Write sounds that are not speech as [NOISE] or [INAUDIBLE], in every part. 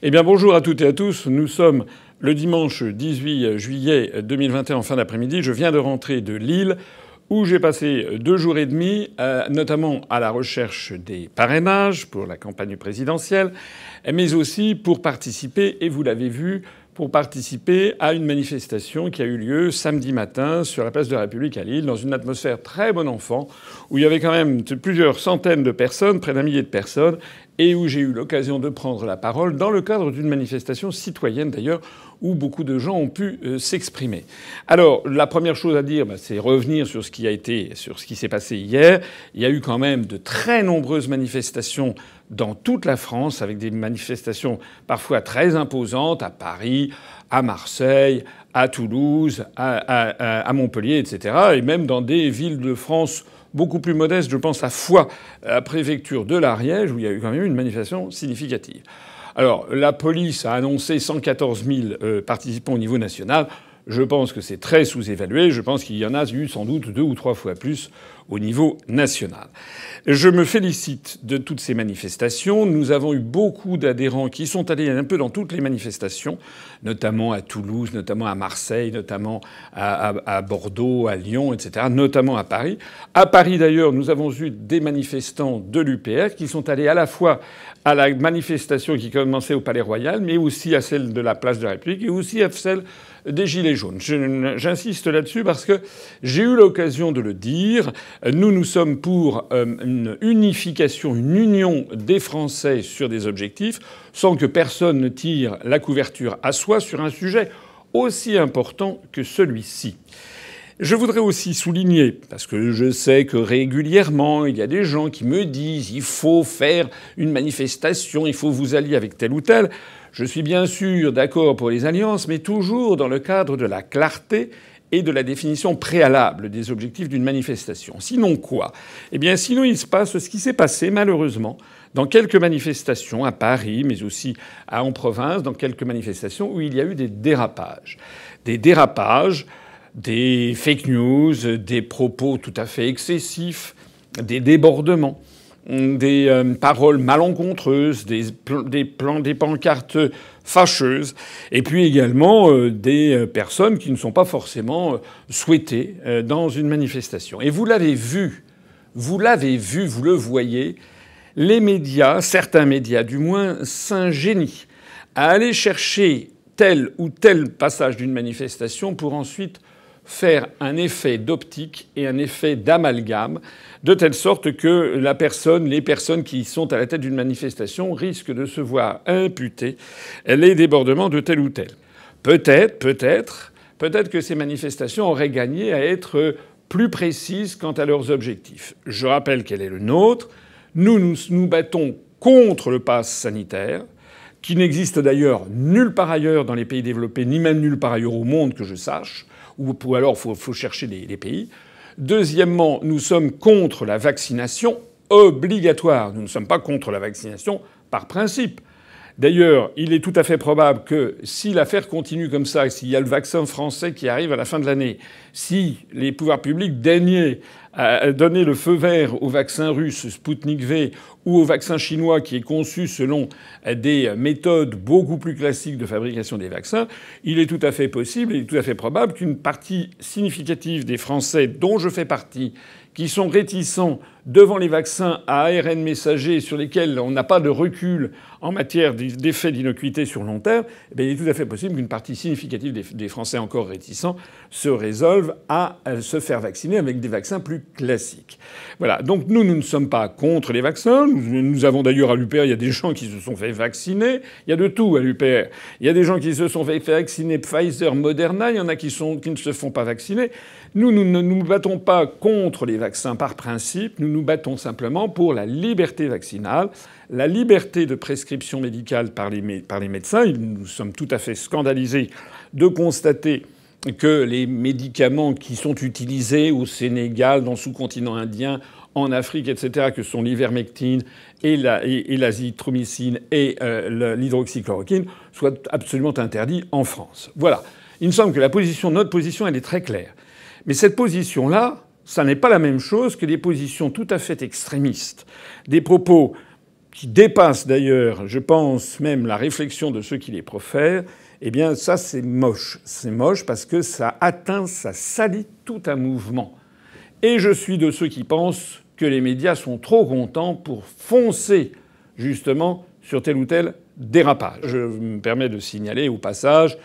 Eh bien bonjour à toutes et à tous. Nous sommes le dimanche 18 juillet 2021 en fin d'après-midi. Je viens de rentrer de Lille où j'ai passé deux jours et demi, euh, notamment à la recherche des parrainages pour la campagne présidentielle, mais aussi pour participer, et vous l'avez vu, pour participer à une manifestation qui a eu lieu samedi matin sur la place de la République à Lille, dans une atmosphère très bon enfant, où il y avait quand même plusieurs centaines de personnes, près d'un millier de personnes, et où j'ai eu l'occasion de prendre la parole dans le cadre d'une manifestation citoyenne d'ailleurs où beaucoup de gens ont pu euh, s'exprimer. Alors la première chose à dire, bah, c'est revenir sur ce qui a été, sur ce qui s'est passé hier. Il y a eu quand même de très nombreuses manifestations dans toute la France avec des manifestations parfois très imposantes à Paris, à Marseille, à Toulouse, à, Montpellier, etc. Et même dans des villes de France beaucoup plus modestes, je pense à Foix, à la préfecture de l'Ariège, où il y a eu quand même une manifestation significative. Alors la police a annoncé 114 000 euh, participants au niveau national. Je pense que c'est très sous-évalué. Je pense qu'il y en a eu sans doute deux ou trois fois plus au niveau national. Je me félicite de toutes ces manifestations. Nous avons eu beaucoup d'adhérents qui sont allés un peu dans toutes les manifestations, notamment à Toulouse, notamment à Marseille, notamment à, Bordeaux, à Lyon, etc., notamment à Paris. À Paris, d'ailleurs, nous avons eu des manifestants de l'UPR qui sont allés à la fois à la manifestation qui commençait au Palais Royal, mais aussi à celle de la place de la République et aussi à celle des Gilets jaunes. J'insiste là-dessus parce que j'ai eu l'occasion de le dire. Nous, nous sommes pour euh, une unification, une union des Français sur des objectifs, sans que personne ne tire la couverture à soi sur un sujet aussi important que celui-ci. Je voudrais aussi souligner, parce que je sais que régulièrement, il y a des gens qui me disent il faut faire une manifestation, il faut vous allier avec tel ou tel. Je suis bien sûr d'accord pour les alliances, mais toujours dans le cadre de la clarté et de la définition préalable des objectifs d'une manifestation. Sinon quoi Eh bien, sinon il se passe ce qui s'est passé malheureusement dans quelques manifestations à Paris, mais aussi en province, dans quelques manifestations où il y a eu des dérapages. Des dérapages, des fake news, des propos tout à fait excessifs, des débordements des euh, paroles malencontreuses, des, plans, des pancartes fâcheuses, et puis également euh, des euh, personnes qui ne sont pas forcément souhaitées dans une manifestation. Et vous l'avez vu, vous l'avez vu, vous le voyez, les médias, certains médias du moins, s'ingénient à aller chercher tel ou tel passage d'une manifestation pour ensuite faire un effet d'optique et un effet d'amalgame, de telle sorte que la personne, les personnes qui sont à la tête d'une manifestation risquent de se voir imputer les débordements de tel ou tel. Peut-être, peut-être, peut-être que ces manifestations auraient gagné à être plus précises quant à leurs objectifs. Je rappelle quel est le nôtre. Nous nous, nous battons contre le pass sanitaire, qui n'existe d'ailleurs nulle part ailleurs dans les pays développés, ni même nulle part ailleurs au monde que je sache ou, alors il faut, chercher des les pays. Deuxièmement, nous sommes contre la vaccination obligatoire. Nous ne sommes pas contre la vaccination par principe. D'ailleurs, il est tout à fait probable que si l'affaire continue comme ça, s'il y a le vaccin français qui arrive à la fin de l'année, si les pouvoirs publics daignaient euh, donner le feu vert au vaccin russe Sputnik V ou au vaccin chinois qui est conçu selon euh, des méthodes beaucoup plus classiques de fabrication des vaccins, il est tout à fait possible, il tout à fait probable qu'une partie significative des Français dont je fais partie, qui sont réticents devant les vaccins à ARN messager sur lesquels on n'a pas de recul en matière d'effet d'inocuité sur long terme, eh il est tout à fait possible qu'une partie significative des Français encore réticents se résolve à euh, se faire vacciner avec des vaccins plus classiques. Voilà. Donc nous, nous ne sommes pas contre les vaccins. Nous avons d'ailleurs à l'UPR, il y a des gens qui se sont fait vacciner. Il y a de tout à l'UPR. Il y a des gens qui se sont fait vacciner Pfizer, Moderna. Il y en a qui, sont... qui ne se font pas vacciner. Nous, nous ne nous battons pas contre les vaccins par principe. Nous nous battons simplement pour la liberté vaccinale la liberté de prescription médicale par les, par les médecins. Nous sommes tout à fait scandalisés de constater que les médicaments qui sont utilisés au Sénégal, dans le sous-continent indien, en Afrique, etc., que sont l'ivermectine et l'azithromycine et, et euh, l'hydroxychloroquine, soient absolument interdits en France. Voilà. Il me semble que la position, notre position, elle est très claire. Mais cette position-là, ça n'est pas la même chose que des positions tout à fait extrémistes, des propos qui dépasse d'ailleurs, je pense, même la réflexion de ceux qui les profèrent, eh bien ça c'est moche. C'est moche parce que ça atteint, ça salit tout un mouvement. Et je suis de ceux qui pensent que les médias sont trop contents pour foncer justement sur tel ou tel dérapage. Je me permets de signaler au passage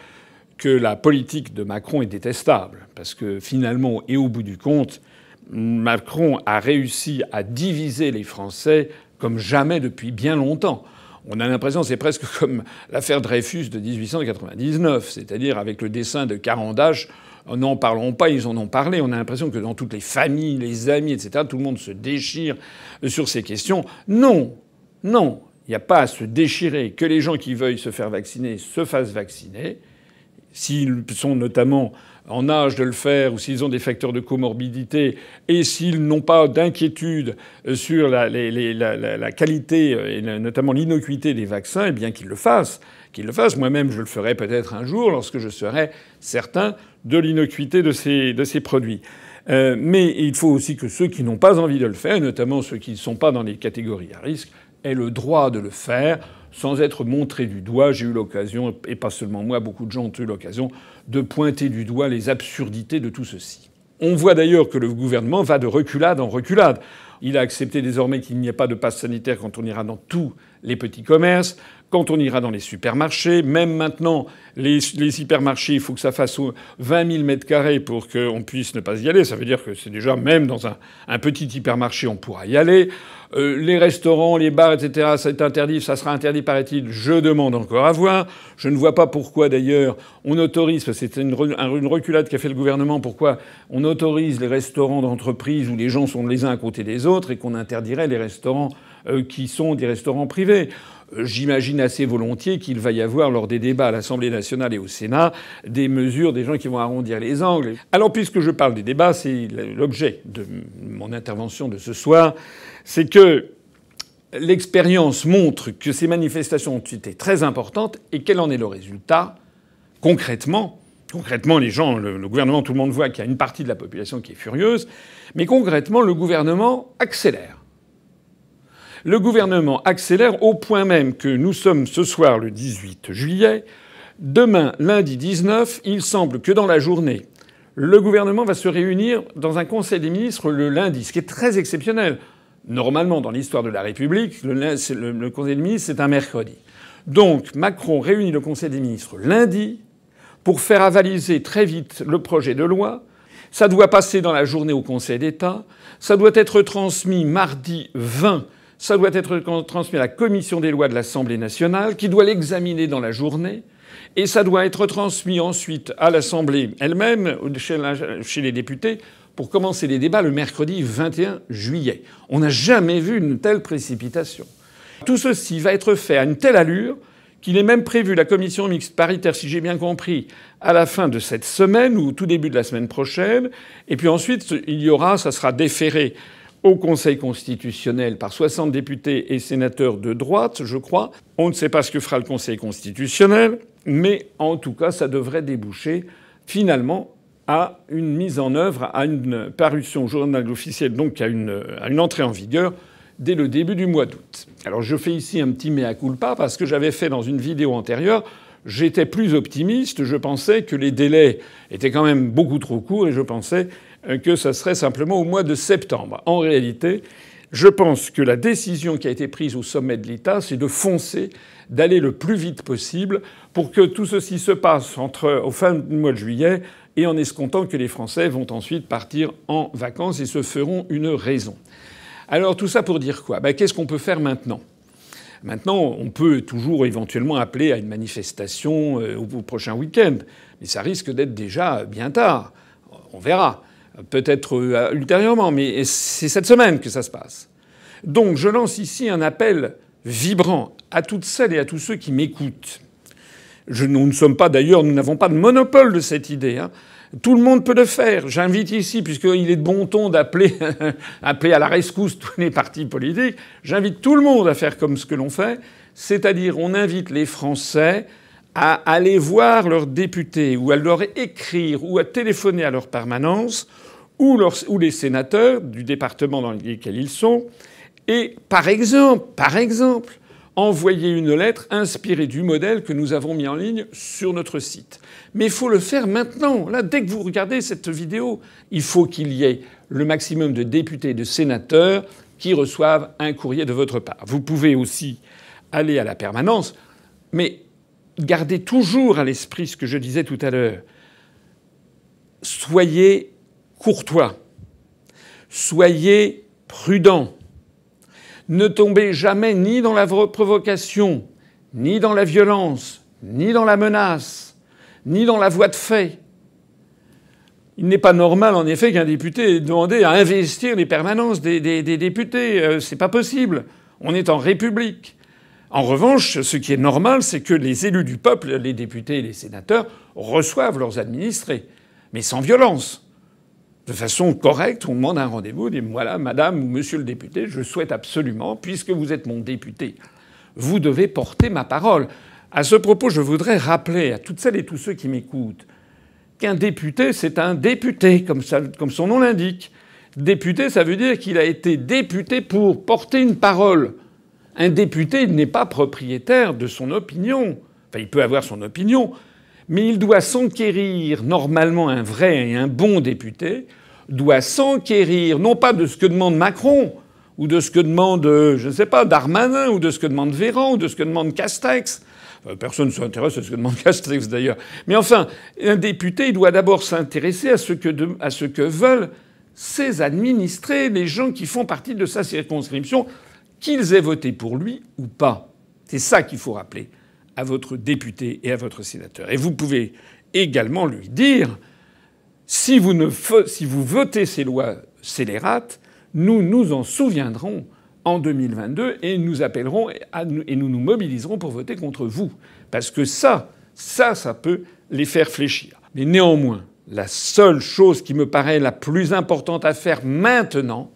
que la politique de Macron est détestable, parce que finalement et au bout du compte, Macron a réussi à diviser les Français comme jamais depuis bien longtemps. On a l'impression, c'est presque [LAUGHS] comme l'affaire Dreyfus de 1899, c'est-à-dire avec le dessin de Carandache, euh, n'en parlons pas, ils en ont parlé. On a l'impression que dans toutes les familles, les amis, etc., tout le monde se déchire euh, sur ces questions. Non, non, il n'y a pas à se déchirer. Que les gens qui veulent se faire vacciner se fassent vacciner. S'ils sont notamment en âge de le faire ou s'ils ont des facteurs de comorbidité et s'ils n'ont pas d'inquiétude euh, sur la, qualité euh, et notamment l'innocuité des vaccins, eh bien qu'ils le fassent. Qu'ils le fassent. Moi-même, je le ferai peut-être un jour lorsque je serai certain de l'innocuité de ces, produits. Euh, mais il faut aussi que ceux qui n'ont pas envie de le faire, notamment ceux qui ne sont pas dans les catégories à risque, aient le droit de le faire sans être montré du doigt. J'ai eu l'occasion, et pas seulement moi, beaucoup de gens ont eu l'occasion de pointer du doigt les absurdités de tout ceci. On voit d'ailleurs que le gouvernement va de reculade en reculade. Il a accepté désormais qu'il n'y ait pas de passe sanitaire quand on ira dans tous les petits commerces, quand on ira dans les supermarchés. Même maintenant, les, les hypermarchés, il faut que ça fasse 20 000 mètres carrés pour qu'on puisse ne pas y aller. Ça veut dire que c'est déjà même dans un, petit hypermarché, on pourra y aller. Euh, les restaurants, les bars, etc., interdit. Ça sera interdit, paraît-il. Je demande encore à voir. Je ne vois pas pourquoi, d'ailleurs, on autorise. C'était une, une reculade qu'a fait le gouvernement. Pourquoi on autorise les restaurants d'entreprise où les gens sont les uns à côté des autres et qu'on interdirait les restaurants euh, qui sont des restaurants privés euh, j'imagine assez volontiers qu'il va y avoir lors des débats à l'Assemblée nationale et au Sénat des mesures, des gens qui vont arrondir les angles. Alors puisque je parle des débats, c'est l'objet de mon intervention de ce soir, c'est que l'expérience montre que ces manifestations ont été très importantes et quel en est le résultat concrètement Concrètement, les gens, le, gouvernement, tout le monde voit qu'il y a une partie de la population qui est furieuse, mais concrètement, le gouvernement accélère. Le gouvernement accélère au point même que nous sommes ce soir le 18 juillet. Demain, lundi 19, il semble que dans la journée, le gouvernement va se réunir dans un Conseil des ministres le lundi, ce qui est très exceptionnel. Normalement, dans l'histoire de la République, le, Conseil des ministres, c'est un mercredi. Donc Macron réunit le Conseil des ministres lundi, pour faire avaliser très vite le projet de loi. Ça doit passer dans la journée au Conseil d'État. Ça doit être transmis mardi 20. Ça doit être transmis à la commission des lois de l'Assemblée nationale qui doit l'examiner dans la journée. Et ça doit être transmis ensuite à l'Assemblée elle-même, chez les députés, pour commencer les débats le mercredi 21 juillet. On n'a jamais vu une telle précipitation. Tout ceci va être fait à une telle allure qu'il est même prévu la commission mixte paritaire, si j'ai bien compris, à la fin de cette semaine ou au tout début de la semaine prochaine. Et puis ensuite, il y aura, ça sera déféré au Conseil constitutionnel par 60 députés et sénateurs de droite, je crois. On ne sait pas ce que fera le Conseil constitutionnel, mais en tout cas, ça devrait déboucher finalement à une mise en œuvre, à une parution au journal officiel, donc à une entrée en vigueur dès le début du mois d'août. Alors je fais ici un petit mea culpa parce que j'avais fait dans une vidéo antérieure j'étais plus optimiste. Je pensais que les délais étaient quand même beaucoup trop courts et je pensais euh, que ça serait simplement au mois de septembre. En réalité, je pense que la décision qui a été prise au sommet de l'État, c'est de foncer, d'aller le plus vite possible pour que tout ceci se passe entre, au fin du mois de juillet et en escomptant que les Français vont ensuite partir en vacances et se feront une raison. Alors tout ça pour dire quoi ben, Qu'est-ce qu'on peut faire maintenant Maintenant, on peut toujours éventuellement appeler à une manifestation euh, au prochain week-end, mais ça risque d'être déjà bien tard. On verra, peut-être euh, ultérieurement, mais c'est cette semaine que ça se passe. Donc je lance ici un appel vibrant à toutes celles et à tous ceux qui m'écoutent. nous ne sommes pas d'ailleurs, nous n'avons pas de monopole de cette idée. Hein. Tout le monde peut le faire. J'invite ici, puisqu'il est de bon ton d'appeler [LAUGHS] appeler à la rescousse tous les partis politiques, j'invite tout le monde à faire comme ce que l'on fait, c'est-à-dire on invite les Français à aller voir leurs députés ou à leur écrire ou à téléphoner à leur permanence ou, ou les sénateurs du département dans lequel ils sont et par exemple, par exemple, envoyer une lettre inspirée du modèle que nous avons mis en ligne sur notre site. Mais il faut le faire maintenant. Là, dès que vous regardez cette vidéo, il faut qu'il y ait le maximum de députés et de sénateurs qui reçoivent un courrier de votre part. Vous pouvez aussi aller à la permanence, mais gardez toujours à l'esprit ce que je disais tout à l'heure. Soyez courtois. Soyez prudent. Ne tombez jamais ni dans la provocation, ni dans la violence, ni dans la menace, ni dans la voie de fait. Il n'est pas normal, en effet, qu'un député ait demandé à investir les permanences des, députés. Euh, c'est pas possible. On est en République. En revanche, ce qui est normal, c'est que les élus du peuple, les députés et les sénateurs, reçoivent leurs administrés, mais sans violence de façon correcte, on demande un rendez-vous, on dit voilà, madame ou monsieur le député, je souhaite absolument, puisque vous êtes mon député, vous devez porter ma parole. À ce propos, je voudrais rappeler à toutes celles et tous ceux qui m'écoutent qu'un député, c'est un député, comme, comme son nom l'indique. Député, ça veut dire qu'il a été député pour porter une parole. Un député n'est pas propriétaire de son opinion. Enfin, il peut avoir son opinion, mais il doit s'enquérir normalement un vrai et un bon député doit s'enquérir non pas de ce que demande Macron ou de ce que demande euh, je ne sais pas Darmanin ou de ce que demande Véran ou de ce que demande Castex. Euh, personne ne s'intéresse à ce que demande [LAUGHS] Castex d'ailleurs. Mais enfin, un député il doit d'abord s'intéresser à, ce que à ce que veulent ses administrés, les gens qui font partie de sa circonscription, qu'ils aient voté pour lui ou pas. C'est ça qu'il faut rappeler à votre député et à votre sénateur. Et vous pouvez également lui dire si vous, ne si vous votez ces lois scélérates, nous nous en souviendrons en 2022 et nous appellerons et nous nous mobiliserons pour voter contre vous. Parce que ça, ça, ça peut les faire fléchir. Mais néanmoins, la seule chose qui me paraît la plus importante à faire maintenant,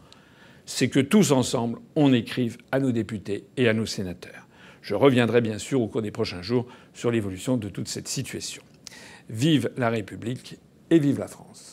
c'est que tous ensemble, on écrive à nos députés et à nos sénateurs. Je reviendrai bien sûr au cours des prochains jours sur l'évolution de toute cette situation. Vive la République et vive la France.